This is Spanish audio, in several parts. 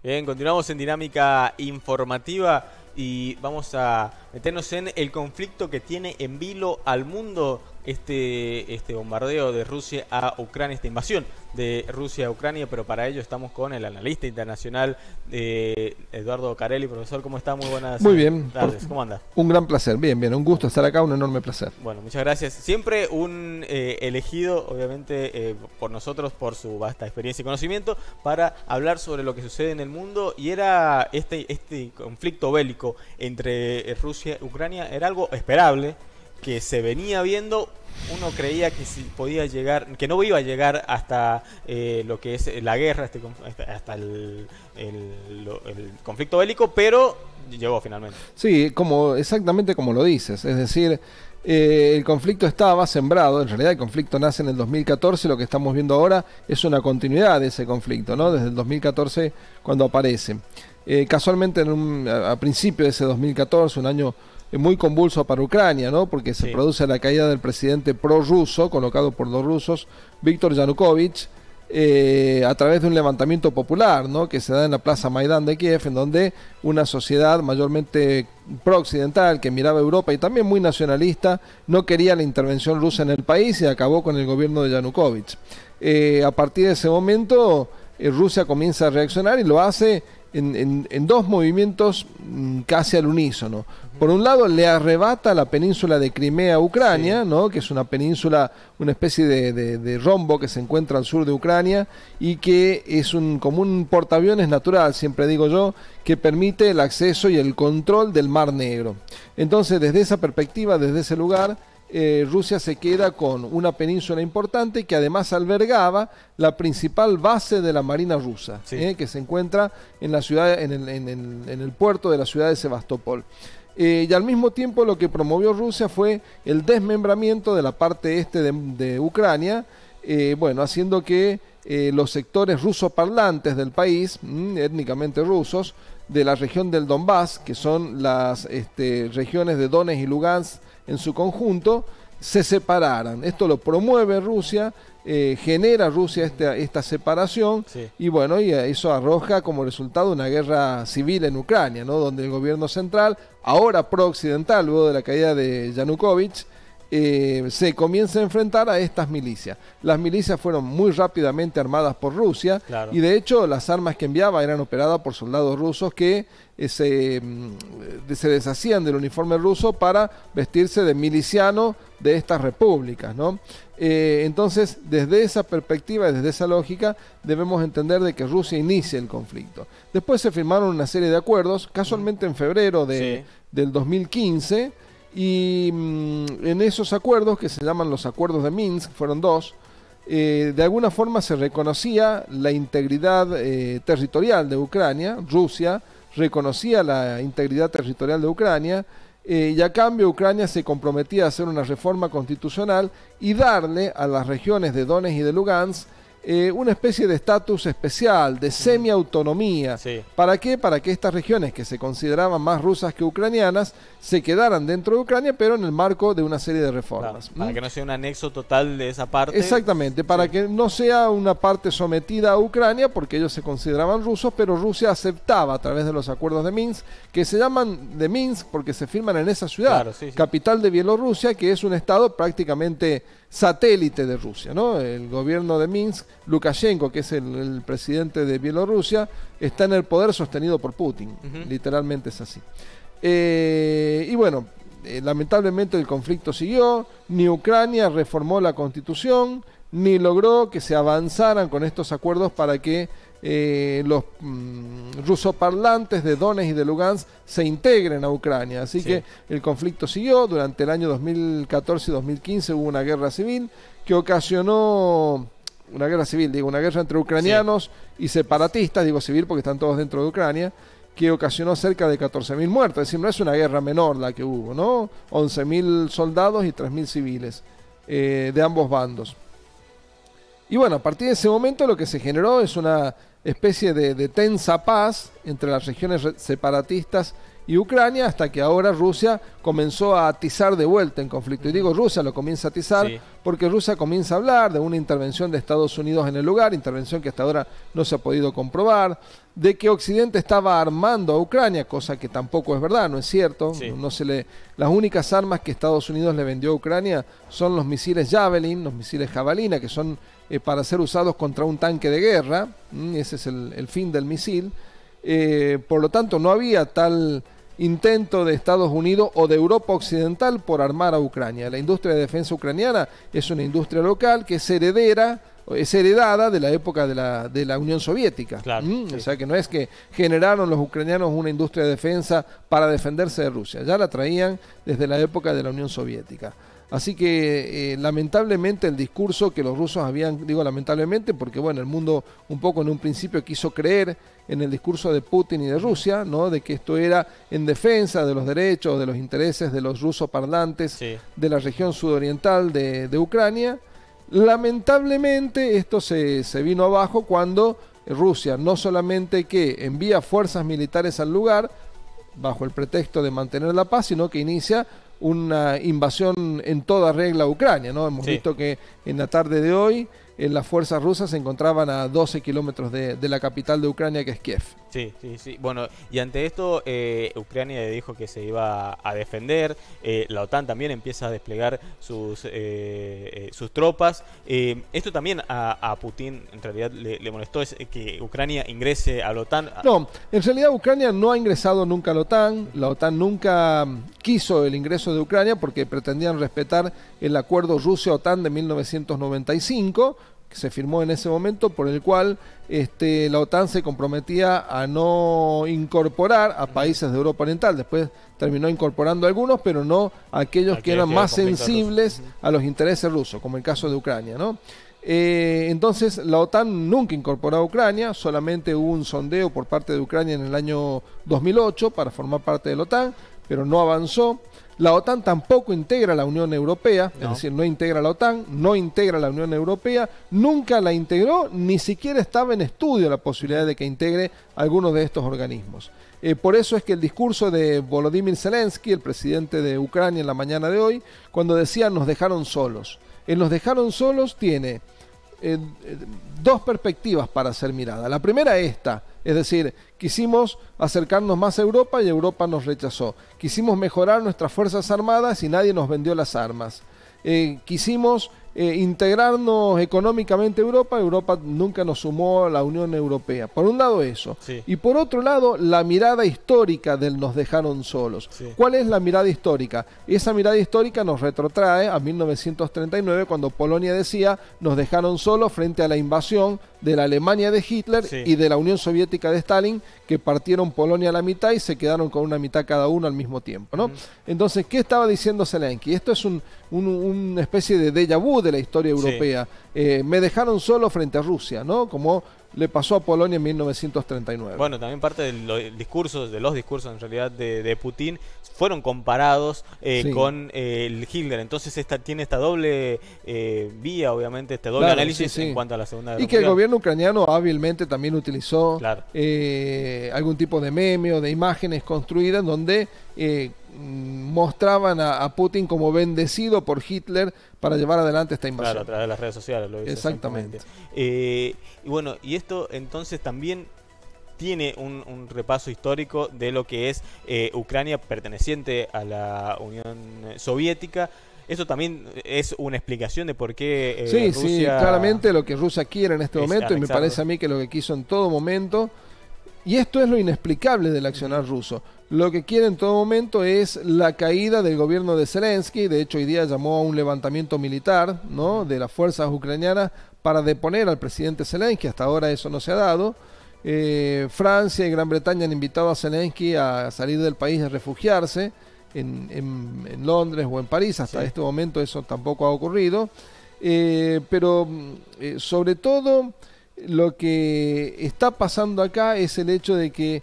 Bien, continuamos en dinámica informativa y vamos a meternos en el conflicto que tiene en vilo al mundo este, este bombardeo de Rusia a Ucrania, esta invasión de Rusia a Ucrania, pero para ello estamos con el analista internacional de eh, Eduardo Carelli. Profesor, ¿cómo está? Muy buenas Muy bien. ¿Cómo anda? Un gran placer, bien, bien, un gusto estar acá, un enorme placer. Bueno, muchas gracias. Siempre un eh, elegido, obviamente, eh, por nosotros, por su vasta experiencia y conocimiento, para hablar sobre lo que sucede en el mundo y era este, este conflicto bélico entre Rusia y Ucrania, era algo esperable que se venía viendo uno creía que si podía llegar, que no iba a llegar hasta eh, lo que es la guerra, este hasta el, conflicto bélico, pero llegó finalmente. Sí, como exactamente como lo dices, es decir, eh, el conflicto estaba sembrado, en realidad el conflicto nace en el 2014, lo que estamos viendo ahora es una continuidad de ese conflicto, ¿no? Desde el 2014 cuando aparece. Eh, casualmente en un, a, a principio de ese 2014, un año muy convulso para Ucrania, ¿no? Porque se produce la caída del presidente prorruso, colocado por los rusos, Víctor Yanukovych, eh, a través de un levantamiento popular, ¿no? Que se da en la Plaza Maidán de Kiev, en donde una sociedad mayormente pro-occidental que miraba a Europa y también muy nacionalista no quería la intervención rusa en el país y acabó con el gobierno de Yanukovych. Eh, a partir de ese momento, eh, Rusia comienza a reaccionar y lo hace en, dos movimientos mm, casi al unísono. Por un lado, le arrebata la península de Crimea a Ucrania, ¿no? que es una península, una especie de, rombo que se encuentra al sur de Ucrania y que es un, como un portaaviones natural, siempre digo yo, que permite el acceso y el control del Mar Negro. Entonces, desde esa perspectiva, desde ese lugar, eh, Rusia se queda con una península importante que además albergaba la principal base de la Marina rusa, eh, que se encuentra en, la ciudad, en el, puerto de la ciudad de Sebastopol. Eh, y al mismo tiempo lo que promovió Rusia fue el desmembramiento de la parte este de, Ucrania, bueno, haciendo que los sectores rusoparlantes del país, mm, étnicamente rusos, de la región del Donbass, que son las este, regiones de Donetsk y Lugansk, en su conjunto se separaran. Esto lo promueve Rusia, eh, genera Rusia esta, esta separación y bueno, y eso arroja como resultado una guerra civil en Ucrania, ¿no? donde el gobierno central, ahora pro-occidental, luego de la caída de Yanukovych, eh, se comienza a enfrentar a estas milicias. Las milicias fueron muy rápidamente armadas por Rusia y de hecho las armas que enviaba eran operadas por soldados rusos que eh, mm, se, deshacían del uniforme ruso para vestirse de miliciano de estas repúblicas. Eh, entonces, desde esa perspectiva, desde esa lógica, debemos entender de que Rusia inicia el conflicto. Después se firmaron una serie de acuerdos, casualmente en febrero de, del 2015, y mm, en esos acuerdos, que se llaman los acuerdos de Minsk, fueron dos, eh, de alguna forma se reconocía la integridad eh, territorial de Ucrania, Rusia reconocía la integridad territorial de Ucrania, eh, y a cambio Ucrania se comprometía a hacer una reforma constitucional y darle a las regiones de Donetsk y de Lugansk eh, una especie de estatus especial, de semiautonomía. autonomía ¿Para qué? Para que estas regiones que se consideraban más rusas que ucranianas se quedaran dentro de Ucrania, pero en el marco de una serie de reformas. Claro, para que no sea un anexo total de esa parte. Exactamente, para que no sea una parte sometida a Ucrania, porque ellos se consideraban rusos, pero Rusia aceptaba a través de los acuerdos de Minsk, que se llaman de Minsk porque se firman en esa ciudad, capital de Bielorrusia, que es un estado prácticamente satélite de Rusia. ¿no? El gobierno de Minsk, Lukashenko, que es el, presidente de Bielorrusia, está en el poder sostenido por Putin. Literalmente es así. Eh, y bueno, eh, lamentablemente el conflicto siguió, ni Ucrania reformó la constitución, ni logró que se avanzaran con estos acuerdos para que eh, los mm, rusoparlantes de Donetsk y de Lugansk se integren a Ucrania. Así que el conflicto siguió. Durante el año 2014 y 2015 hubo una guerra civil que ocasionó una guerra civil, digo, una guerra entre ucranianos y separatistas, digo civil porque están todos dentro de Ucrania, que ocasionó cerca de 14.000 muertos. Es decir, no es una guerra menor la que hubo, ¿no? 11.000 soldados y 3.000 civiles eh, de ambos bandos. Y bueno, a partir de ese momento lo que se generó es una especie de, de tensa paz entre las regiones separatistas y Ucrania, hasta que ahora Rusia comenzó a atizar de vuelta en conflicto. Y digo Rusia lo comienza a atizar porque Rusia comienza a hablar de una intervención de Estados Unidos en el lugar, intervención que hasta ahora no se ha podido comprobar, de que Occidente estaba armando a Ucrania, cosa que tampoco es verdad, no es cierto. No se le, las únicas armas que Estados Unidos le vendió a Ucrania son los misiles Javelin, los misiles Jabalina, que son eh, para ser usados contra un tanque de guerra. ese es el, fin del misil. Eh, por lo tanto, no había tal intento de Estados Unidos o de Europa Occidental por armar a Ucrania. La industria de defensa ucraniana es una industria local que es heredera es heredada de la época de la, Unión Soviética. Mm, o sea que no es que generaron los ucranianos una industria de defensa para defenderse de Rusia, ya la traían desde la época de la Unión Soviética. Así que eh, lamentablemente el discurso que los rusos habían, digo lamentablemente, porque bueno, el mundo un poco en un principio quiso creer en el discurso de Putin y de Rusia, ¿no? De que esto era en defensa de los derechos, de los intereses de los rusos parlantes de la región sudoriental de, de Ucrania. Lamentablemente esto se, se vino abajo cuando Rusia no solamente que envía fuerzas militares al lugar bajo el pretexto de mantener la paz, sino que inicia una invasión en toda regla a Ucrania. ¿no? Hemos visto que en la tarde de hoy las fuerzas rusas se encontraban a 12 kilómetros de la capital de Ucrania, que es Kiev. Sí, sí, sí. Bueno, y ante esto, eh, Ucrania dijo que se iba a defender. Eh, la OTAN también empieza a desplegar sus, eh, eh, sus tropas. esto también a, Putin, en realidad, le, molestó es que Ucrania ingrese a la OTAN. No, en realidad, Ucrania no ha ingresado nunca a la OTAN. La OTAN nunca quiso el ingreso de Ucrania porque pretendían respetar el acuerdo Rusia-OTAN de 1995 que se firmó en ese momento, por el cual este, la OTAN se comprometía a no incorporar a países de Europa Oriental. Después terminó incorporando a algunos, pero no aquellos, que eran más sensibles a los intereses rusos, como el caso de Ucrania, eh, entonces, la OTAN nunca incorporó a Ucrania, solamente hubo un sondeo por parte de Ucrania en el año 2008 para formar parte de la OTAN, pero no avanzó. La OTAN tampoco integra la Unión Europea, es decir, no integra la OTAN, no integra la Unión Europea, nunca la integró, ni siquiera estaba en estudio la posibilidad de que integre alguno de estos organismos. Eh, por eso es que el discurso de Volodymyr Zelensky, el presidente de Ucrania en la mañana de hoy, cuando decía nos dejaron solos, el nos dejaron solos tiene eh, eh, dos perspectivas para ser mirada. La primera es esta, es decir, quisimos acercarnos más a Europa y Europa nos rechazó. Quisimos mejorar nuestras Fuerzas Armadas y nadie nos vendió las armas. Eh, quisimos eh, integrarnos económicamente a Europa, Europa nunca nos sumó a la Unión Europea. Por un lado eso. Y por otro lado, la mirada histórica del nos dejaron solos. ¿Cuál es la mirada histórica? Esa mirada histórica nos retrotrae a 1939 cuando Polonia decía nos dejaron solos frente a la invasión de la Alemania de Hitler y de la Unión Soviética de Stalin, que partieron Polonia a la mitad y se quedaron con una mitad cada uno al mismo tiempo. ¿no? Entonces, ¿qué estaba diciendo Zelensky? Esto es un, una especie de déjà vu de la historia europea. Eh, me dejaron solo frente a Rusia, ¿no? Como le pasó a Polonia en 1939. Bueno, también parte de los discursos de los discursos en realidad de, Putin, fueron comparados eh, con eh, el Hitler. Entonces esta tiene esta doble eh, vía, obviamente, este doble análisis en cuanto a la Segunda Guerra Y que el gobierno ucraniano hábilmente también utilizó algún tipo de meme o de imágenes construidas donde Mm, mostraban a, Putin como bendecido por Hitler para llevar adelante esta invasión. Claro, a través de las redes sociales lo Exactamente. Eh, y bueno, y esto entonces también tiene un, repaso histórico de lo que es eh, Ucrania perteneciente a la Unión Soviética. Eso también es una explicación de por qué eh, sí, Sí, claramente lo que Rusia quiere en este momento, y me parece a mí que lo que quiso en todo momento, y esto es lo inexplicable del accionar ruso. Lo que quiere en todo momento es la caída del gobierno de Zelensky. De hecho, hoy día llamó a un levantamiento militar ¿no? de las fuerzas ucranianas para deponer al presidente Zelensky. Hasta ahora eso no se ha dado. Eh, Francia y Gran Bretaña han invitado a Zelensky a salir del país a refugiarse en, Londres o en París. Hasta este momento eso tampoco ha ocurrido. Eh, pero mm, eh, sobre todo lo que está pasando acá es el hecho de que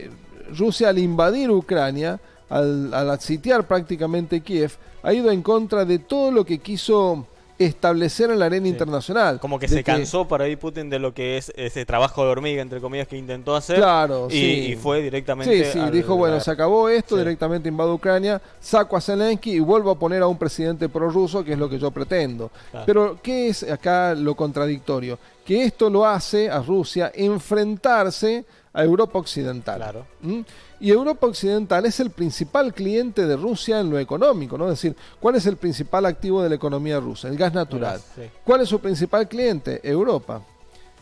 eh, Rusia al invadir Ucrania, al, al prácticamente Kiev, ha ido en contra de todo lo que quiso establecer en la arena internacional. Como que se cansó para ahí Putin de lo que es ese trabajo de hormiga, entre comillas, que intentó hacer. Claro, y, y fue directamente. Sí, sí, dijo, bueno, se acabó esto, directamente invado Ucrania, saco a Zelensky y vuelvo a poner a un presidente prorruso, que es lo que yo pretendo. Pero, ¿qué es acá lo contradictorio? Que esto lo hace a Rusia enfrentarse a Europa Occidental. ¿Mm? Y Europa Occidental es el principal cliente de Rusia en lo económico, ¿no? Es decir, ¿cuál es el principal activo de la economía rusa? El gas natural. ¿Cuál es su principal cliente? Europa.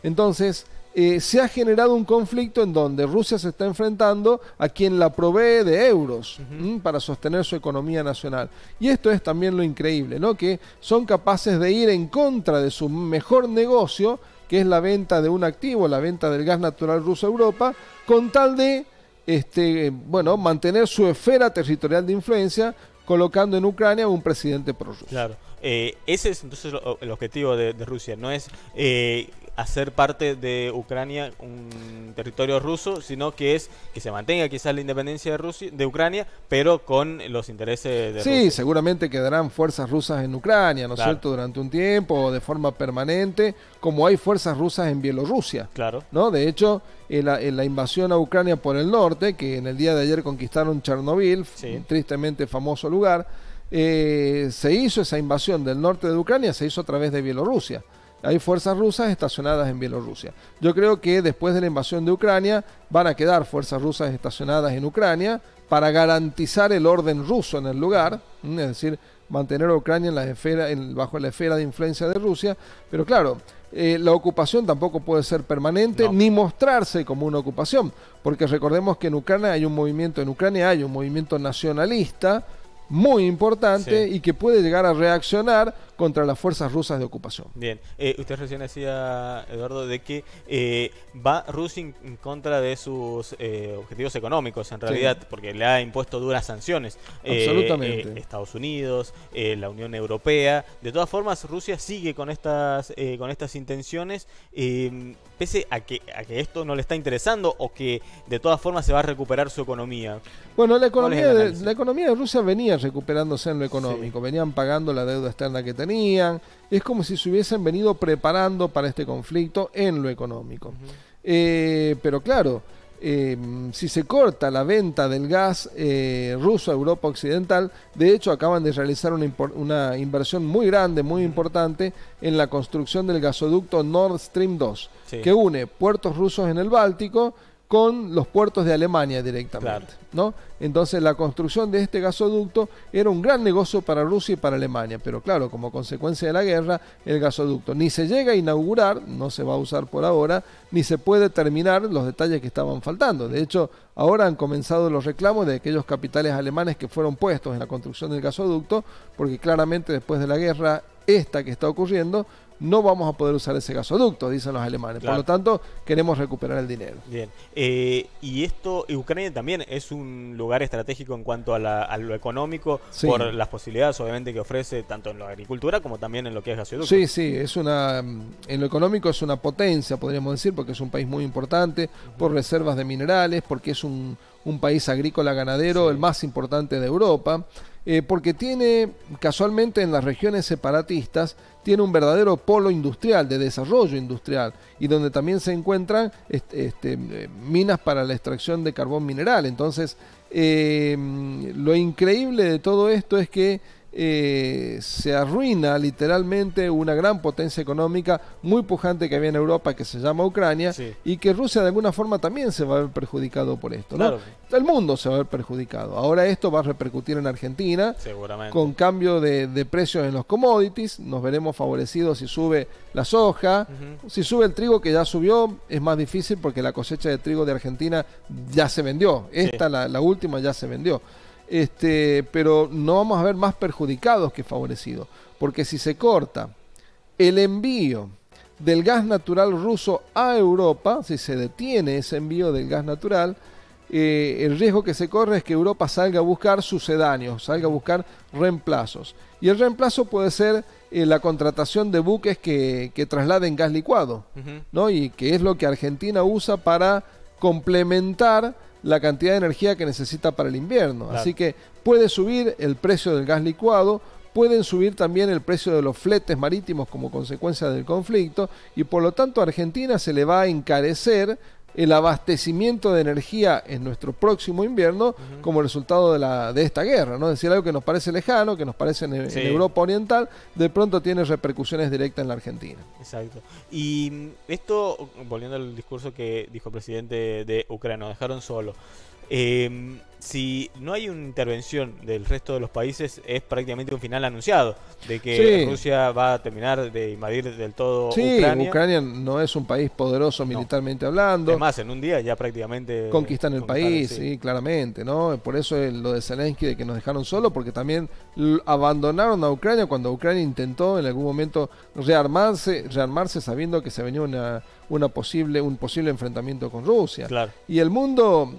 Entonces, eh, se ha generado un conflicto en donde Rusia se está enfrentando a quien la provee de euros para sostener su economía nacional. Y esto es también lo increíble, ¿no? Que son capaces de ir en contra de su mejor negocio que es la venta de un activo, la venta del gas natural ruso a Europa, con tal de este, bueno, mantener su esfera territorial de influencia, colocando en Ucrania un presidente prorruso. Claro. Eh, ese es entonces el objetivo de, Rusia, no es eh, hacer parte de Ucrania un territorio ruso, sino que es que se mantenga quizás la independencia de Rusia, de Ucrania, pero con los intereses de Sí, seguramente quedarán fuerzas rusas en Ucrania, ¿no es cierto?, durante un tiempo o de forma permanente, como hay fuerzas rusas en Bielorrusia. Claro. ¿No? De hecho, en eh, eh, la, invasión a Ucrania por el norte, que en el día de ayer conquistaron Chernobyl, un tristemente famoso lugar, eh, se hizo esa invasión del norte de Ucrania, se hizo a través de Bielorrusia hay fuerzas rusas estacionadas en Bielorrusia. Yo creo que después de la invasión de Ucrania van a quedar fuerzas rusas estacionadas en Ucrania para garantizar el orden ruso en el lugar, es decir, mantener a Ucrania en la esfera, en, bajo la esfera de influencia de Rusia. Pero claro, eh, la ocupación tampoco puede ser permanente ni mostrarse como una ocupación, porque recordemos que en Ucrania hay un movimiento, en Ucrania hay un movimiento nacionalista muy importante y que puede llegar a reaccionar contra las fuerzas rusas de ocupación. Bien, eh, usted recién decía, Eduardo, de que eh, va Rusia en contra de sus eh, objetivos económicos, en realidad, porque le ha impuesto duras sanciones. Absolutamente. Estados Unidos, la Unión Europea. De todas formas, Rusia sigue con estas, con estas intenciones, pese a que, a que esto no le está interesando o que de todas formas se va a recuperar su economía. Bueno, la economía, de, la economía de Rusia venía recuperándose en lo económico, venían pagando la deuda externa que tenía es como si se hubiesen venido preparando para este conflicto en lo económico. Eh, pero claro, eh, si se corta la venta del gas eh, ruso a Europa Occidental, de hecho acaban de realizar una, inversión muy grande, muy importante, en la construcción del gasoducto Nord Stream 2, que une puertos rusos en el Báltico con los puertos de Alemania directamente. ¿no? Entonces la construcción de este gasoducto era un gran negocio para Rusia y para Alemania, pero claro, como consecuencia de la guerra, el gasoducto ni se llega a inaugurar, no se va a usar por ahora, ni se puede terminar los detalles que estaban faltando. De hecho, ahora han comenzado los reclamos de aquellos capitales alemanes que fueron puestos en la construcción del gasoducto, porque claramente después de la guerra, esta que está ocurriendo, no vamos a poder usar ese gasoducto, dicen los alemanes. Por lo tanto, queremos recuperar el dinero. Bien. Eh, y esto, Ucrania también es un lugar estratégico en cuanto a, lo económico, por las posibilidades, obviamente, que ofrece tanto en la agricultura como también en lo que es gasoducto. Sí, sí, es una, mm, en lo económico es una potencia, podríamos decir, porque es un país muy importante, por reservas de minerales, porque es un, país agrícola ganadero, el más importante de Europa. Eh, porque tiene casualmente en las regiones separatistas tiene un verdadero polo industrial, de desarrollo industrial, y donde también se encuentran este, este, eh, minas para la extracción de carbón mineral. Entonces, eh, lo increíble de todo esto es que eh, se arruina literalmente una gran potencia económica muy pujante que había en Europa que se llama Ucrania y que Rusia de alguna forma también se va a ver perjudicado por esto. El mundo se va a ver perjudicado. Ahora esto va a repercutir en Argentina Seguramente. con cambio de, precios en los commodities. Nos veremos favorecidos si sube la soja, si sube el trigo que ya subió es más difícil porque la cosecha de trigo de Argentina ya se vendió. Esta, la, la última, ya se vendió este, pero no vamos a ver más perjudicados que favorecidos, porque si se corta el envío del gas natural ruso a Europa, si se detiene ese envío del gas natural, eh, el riesgo que se corre es que Europa salga a buscar sucedáneos, salga a buscar reemplazos. Y el reemplazo puede ser eh, la contratación de buques que, trasladen gas licuado, ¿no? Y que es lo que Argentina usa para complementar la cantidad de energía que necesita para el invierno. Así que puede subir el precio del gas licuado, pueden subir también el precio de los fletes marítimos como consecuencia del conflicto y por lo tanto a Argentina se le va a encarecer el abastecimiento de energía en nuestro próximo invierno como resultado de, la, de esta guerra, ¿no? Es decir, algo que nos parece lejano, que nos parece en, Europa Oriental, de pronto tiene repercusiones directas en la Argentina. Exacto. Y mm, esto, volviendo al discurso que dijo el presidente de Ucrania, nos dejaron solo. Eh, si no hay una intervención del resto de los países, es prácticamente un final anunciado de que Rusia va a terminar de invadir del todo Ucrania sí, Ucrania. no es un país poderoso militarmente hablando. Además, en un día ya prácticamente. Conquistan el país, sí. claramente, ¿no? Por eso lo de Zelensky de que nos dejaron solo, porque también abandonaron a Ucrania cuando Ucrania intentó en algún momento rearmarse, rearmarse sabiendo que se venía una una posible, un posible enfrentamiento con Rusia. Y el mundo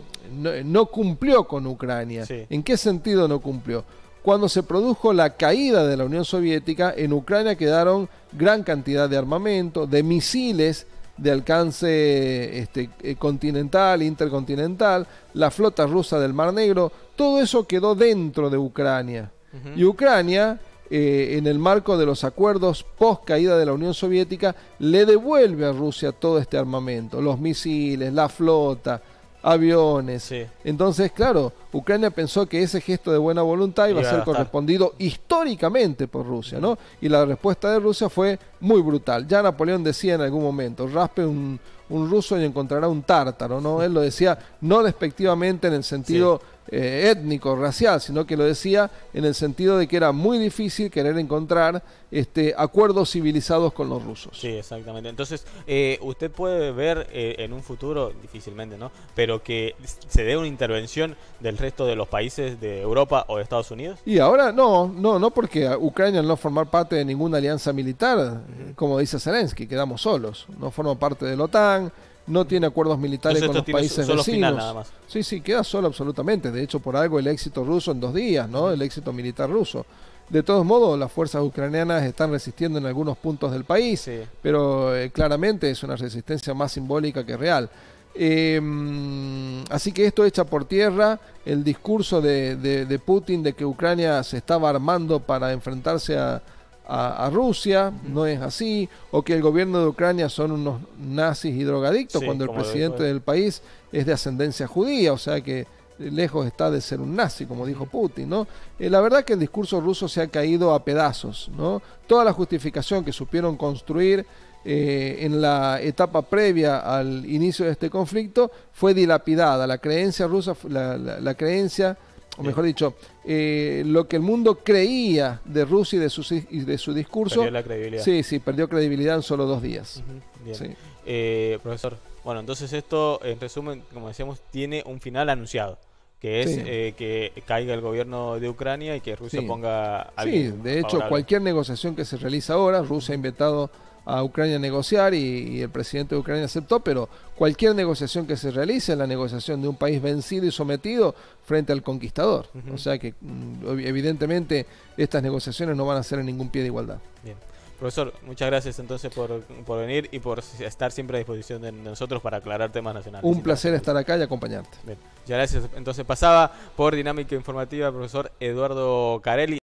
no, cumplió con Ucrania. ¿En qué sentido no cumplió? Cuando se produjo la caída de la Unión Soviética, en Ucrania quedaron gran cantidad de armamento, de misiles de alcance este, eh, continental, intercontinental, la flota rusa del Mar Negro, todo eso quedó dentro de Ucrania. Y Ucrania eh, en el marco de los acuerdos post caída de la Unión Soviética, le devuelve a Rusia todo este armamento, los misiles, la flota, aviones. Entonces, claro, Ucrania pensó que ese gesto de buena voluntad iba a ser correspondido históricamente por Rusia, ¿no? Y la respuesta de Rusia fue muy brutal. Ya Napoleón decía en algún momento, raspe un, ruso y encontrará un tártaro, ¿no? Él lo decía no despectivamente en el sentido eh, étnico, racial, sino que lo decía en el sentido de que era muy difícil querer encontrar este, acuerdos civilizados con los rusos. Sí, exactamente. Entonces, eh, usted puede ver eh, en un futuro, difícilmente, ¿no? Pero que se dé una intervención del resto de los países de Europa o de Estados Unidos? Y ahora no, no, no porque Ucrania no formar parte de ninguna alianza militar, eh, como dice Zelensky, quedamos solos, no forma parte de la OTAN, no tiene acuerdos militares con los países vecinos. Sí, sí, queda solo absolutamente. De hecho, por algo el éxito ruso en dos días, ¿no? El éxito militar ruso. De todos modos, las fuerzas ucranianas están resistiendo en algunos puntos del país, pero eh, claramente es una resistencia más simbólica que real. Em, así que esto echa por tierra el discurso de, Putin de que Ucrania se estaba armando para enfrentarse a, Rusia, no es así, o que el gobierno de Ucrania son unos nazis y drogadictos, cuando el presidente del país es de ascendencia judía, o sea que lejos está de ser un nazi, como dijo Putin, ¿no? Eh, la verdad que el discurso ruso se ha caído a pedazos, ¿no? Toda la justificación que supieron construir eh, en la etapa previa al inicio de este conflicto fue dilapidada. La creencia rusa, la, creencia, o mejor dicho, eh, lo que el mundo creía de Rusia y de su, de su discurso. Perdió la credibilidad. Sí, sí, perdió credibilidad en solo dos días. Eh, profesor, bueno, entonces esto, en resumen, como decíamos, tiene un final anunciado que es que caiga el gobierno de Ucrania y que Rusia ponga Sí, de hecho, cualquier negociación que se realiza ahora, Rusia ha inventado a Ucrania negociar y, el presidente de Ucrania aceptó, pero cualquier negociación que se realice es la negociación de un país vencido y sometido frente al conquistador. O sea que mm, evidentemente estas negociaciones no van a ser en ningún pie de igualdad. Bien. Profesor, muchas gracias entonces por, venir y por estar siempre a disposición de nosotros para aclarar temas nacionales. Un placer estar acá y acompañarte. Bien, ya gracias. Entonces pasaba por Dinámica Informativa profesor Eduardo Carelli.